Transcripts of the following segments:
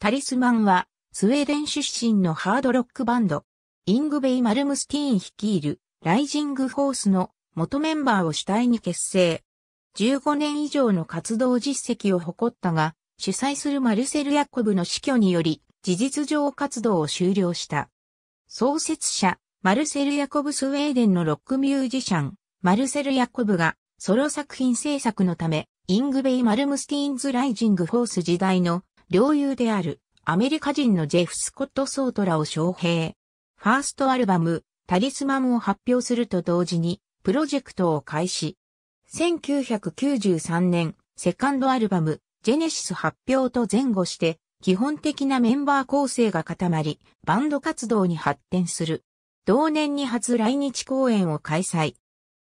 タリスマンは、スウェーデン出身のハードロックバンド、イングベイ・マルムスティーン率いる、ライジング・ホースの元メンバーを主体に結成。15年以上の活動実績を誇ったが、主催するマルセル・ヤコブの死去により、事実上活動を終了した。創設者、マルセル・ヤコブ・スウェーデンのロックミュージシャン、マルセル・ヤコブが、ソロ作品制作のため、イングベイ・マルムスティーンズ・ライジング・ホース時代の領友であるアメリカ人のジェフ・スコット・ソートらを招聘。ファーストアルバム、タリスマムを発表すると同時に、プロジェクトを開始。1993年、セカンドアルバム、ジェネシス発表と前後して、基本的なメンバー構成が固まり、バンド活動に発展する。同年に初来日公演を開催。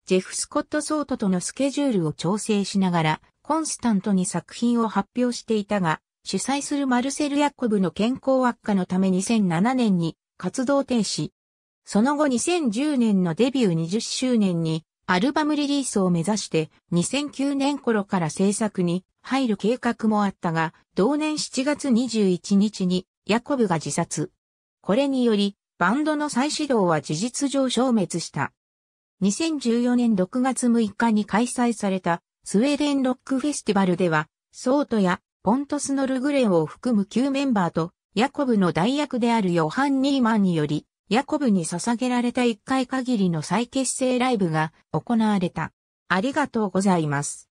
ジェフ・スコット・ソートとのスケジュールを調整しながら、コンスタントに作品を発表していたが、主催するマルセル・ヤコブの健康悪化のため2007年に活動停止。その後2010年のデビュー20周年にアルバムリリースを目指して2009年頃から制作に入る計画もあったが、同年7月21日にヤコブが自殺。これによりバンドの再始動は事実上消滅した。2014年6月6日に開催されたスウェーデンロックフェスティバルでは、ソートやポントスノルグレンを含む旧メンバーと、ヤコブの代役であるヨハン・ニーマンにより、ヤコブに捧げられた1回限りの再結成ライブが行われた。ありがとうございます。